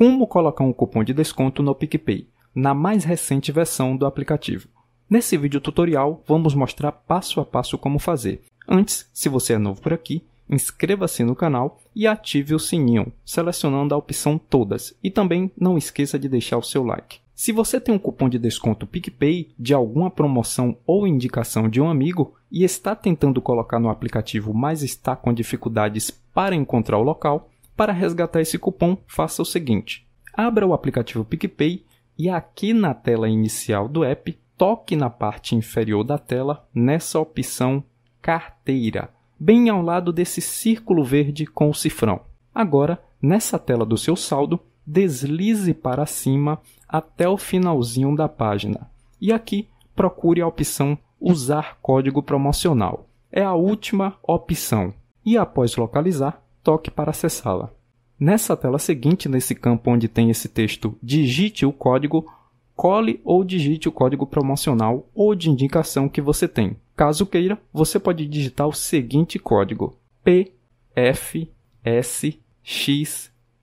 como colocar um cupom de desconto no PicPay, na mais recente versão do aplicativo. Nesse vídeo tutorial, vamos mostrar passo a passo como fazer. Antes, se você é novo por aqui, inscreva-se no canal e ative o sininho, selecionando a opção Todas. E também não esqueça de deixar o seu like. Se você tem um cupom de desconto PicPay de alguma promoção ou indicação de um amigo e está tentando colocar no aplicativo, mas está com dificuldades para encontrar o local, para resgatar esse cupom, faça o seguinte: abra o aplicativo PicPay e aqui na tela inicial do app, toque na parte inferior da tela nessa opção Carteira, bem ao lado desse círculo verde com o cifrão. Agora, nessa tela do seu saldo, deslize para cima até o finalzinho da página. E aqui, procure a opção Usar código promocional. É a última opção. E após localizar, toque para acessá-la. Nessa tela seguinte, nesse campo onde tem esse texto, digite o código, cole ou digite o código promocional ou de indicação que você tem. Caso queira, você pode digitar o seguinte código: PFSXCE,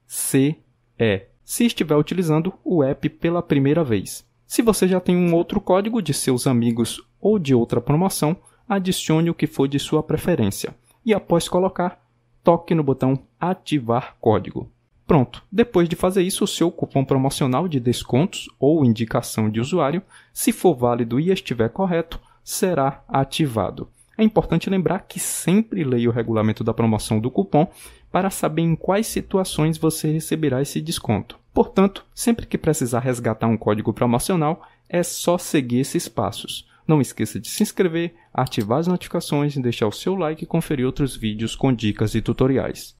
se estiver utilizando o app pela primeira vez. Se você já tem um outro código de seus amigos ou de outra promoção, adicione o que for de sua preferência. E após colocar, toque no botão Ativar Código. Pronto. Depois de fazer isso, o seu cupom promocional de descontos ou indicação de usuário, se for válido e estiver correto, será ativado. É importante lembrar que sempre leia o regulamento da promoção do cupom para saber em quais situações você receberá esse desconto. Portanto, sempre que precisar resgatar um código promocional, é só seguir esses passos. Não esqueça de se inscrever, ativar as notificações, e deixar o seu like e conferir outros vídeos com dicas e tutoriais.